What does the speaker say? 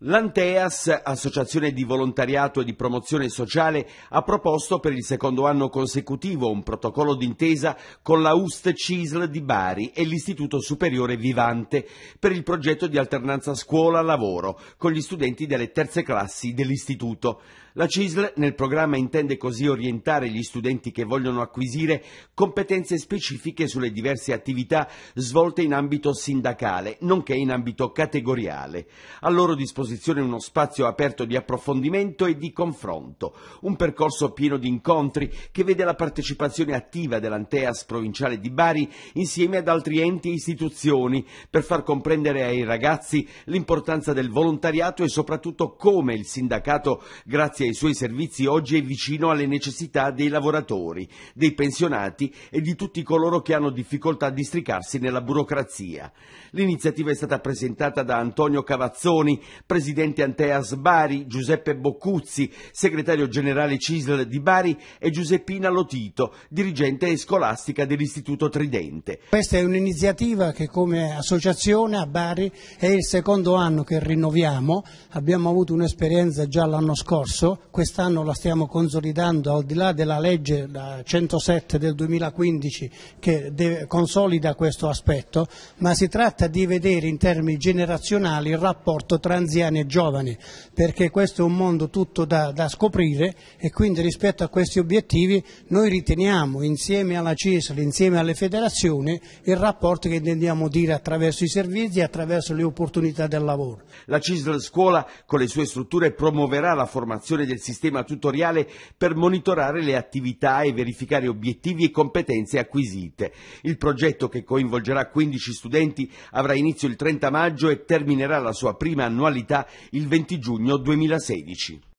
L'Anteas, associazione di volontariato e di promozione sociale, ha proposto per il secondo anno consecutivo un protocollo d'intesa con la UST CISL di Bari e l'Istituto Superiore Vivante per il progetto di alternanza scuola-lavoro con gli studenti delle terze classi dell'istituto. La CISL nel programma intende così orientare gli studenti che vogliono acquisire competenze specifiche sulle diverse attività svolte in ambito sindacale, nonché in ambito categoriale. A loro disposizione disposizione uno spazio aperto di approfondimento e di confronto, un percorso pieno di incontri che vede la partecipazione attiva dell'Anteas provinciale di Bari insieme ad altri enti e istituzioni per far comprendere ai ragazzi l'importanza del volontariato e soprattutto come il sindacato, grazie ai suoi servizi, oggi è vicino alle necessità dei lavoratori, dei pensionati e di tutti coloro che hanno difficoltà a districarsi nella burocrazia. L'iniziativa è stata presentata da Antonio Cavazzoni, presidente Anteas Bari, Giuseppe Boccuzzi, segretario generale CISL di Bari e Giuseppina Lotito, dirigente scolastica dell'Istituto Tridente. Questa è un'iniziativa che come associazione a Bari è il secondo anno che rinnoviamo, abbiamo avuto un'esperienza già l'anno scorso, quest'anno la stiamo consolidando al di là della legge 107 del 2015 che consolida questo aspetto, ma si tratta di vedere in termini generazionali il rapporto transiente italiana e giovane, perché questo è un mondo tutto da, da scoprire e quindi rispetto a questi obiettivi noi riteniamo insieme alla CESL, insieme alle federazioni, il rapporto che intendiamo dire attraverso i servizi e attraverso le opportunità del lavoro. La CISL Scuola con le sue strutture promuoverà la formazione del sistema tutoriale per monitorare le attività e verificare obiettivi e competenze acquisite. Il progetto che coinvolgerà 15 studenti avrà inizio il 30 maggio e terminerà la sua prima annualità scaduta il 20 giugno 2016.